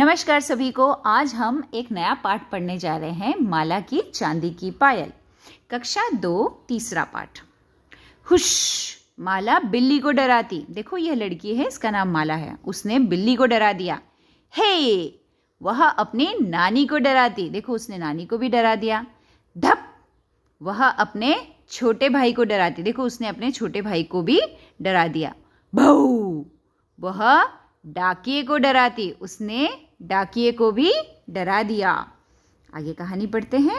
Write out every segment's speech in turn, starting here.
नमस्कार सभी को आज हम एक नया पाठ पढ़ने जा रहे हैं माला की चांदी की पायल कक्षा दो तीसरा पाठ हुश माला बिल्ली को डराती देखो यह लड़की है इसका नाम माला है उसने बिल्ली को डरा दिया हे वह अपने नानी को डराती देखो उसने नानी को भी डरा दिया धप वह अपने छोटे भाई को डराती देखो उसने अपने छोटे भाई को भी डरा दिया बहू वह डाकिए को डराती उसने डाकिए को भी डरा दिया आगे कहानी पढ़ते हैं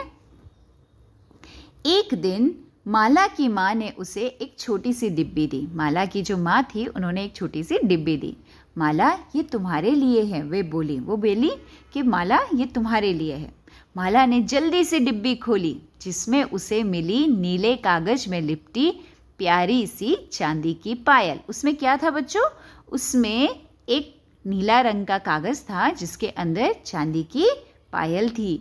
एक दिन माला की माँ ने उसे एक छोटी सी डिब्बी दी माला की जो माँ थी उन्होंने एक छोटी सी डिब्बी दी माला ये तुम्हारे लिए है वे बोली वो बोली कि माला ये तुम्हारे लिए है माला ने जल्दी से डिब्बी खोली जिसमें उसे मिली नीले कागज में लिपटी प्यारी सी चांदी की पायल उसमें क्या था बच्चों उसमें एक नीला रंग का कागज था जिसके अंदर चांदी की पायल थी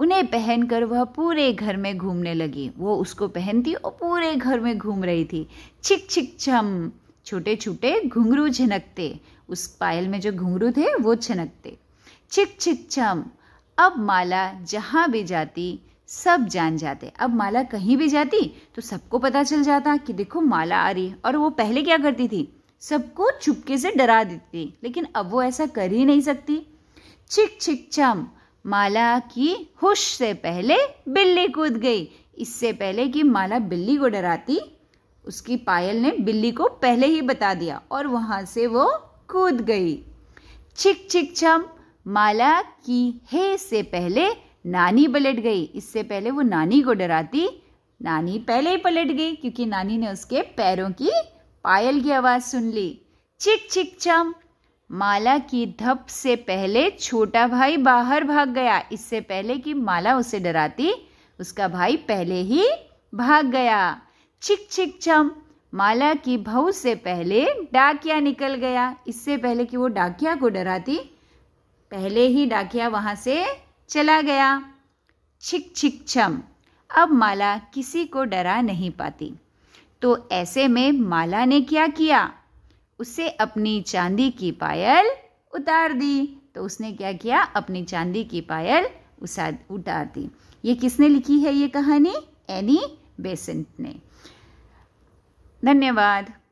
उन्हें पहनकर वह पूरे घर में घूमने लगी वो उसको पहनती और पूरे घर में घूम रही थी छिक छिक छम छोटे छोटे घुंघरू झनकते उस पायल में जो घुंघरू थे वो छनकते छिक छिक छम अब माला जहाँ भी जाती सब जान जाते अब माला कहीं भी जाती तो सबको पता चल जाता कि देखो माला आ रही है और वो पहले क्या करती थी सबको चुपके से डरा देती लेकिन अब वो ऐसा कर ही नहीं सकती छिक छिक छम माला की होश से पहले बिल्ली कूद गई इससे पहले कि माला बिल्ली को डराती उसकी पायल ने बिल्ली को पहले ही बता दिया और वहाँ से वो कूद गई छिक छिक छम माला की हे से पहले नानी पलट गई इससे पहले वो नानी को डराती नानी पहले ही पलट गई क्योंकि नानी ने उसके पैरों की पायल की आवाज़ सुन ली चिक चिक चम माला की धप से पहले छोटा भाई बाहर भाग गया इससे पहले कि माला उसे डराती उसका भाई पहले ही भाग गया छिक छिक चम माला की भव से पहले डाकिया निकल गया इससे पहले कि वो डाकिया को डराती पहले ही डाकिया वहाँ से चला गया छिक छिक छम अब माला किसी को डरा नहीं पाती तो ऐसे में माला ने क्या किया उससे अपनी चांदी की पायल उतार दी तो उसने क्या किया अपनी चांदी की पायल उसा उतार दी ये किसने लिखी है ये कहानी एनी बेसेंट ने धन्यवाद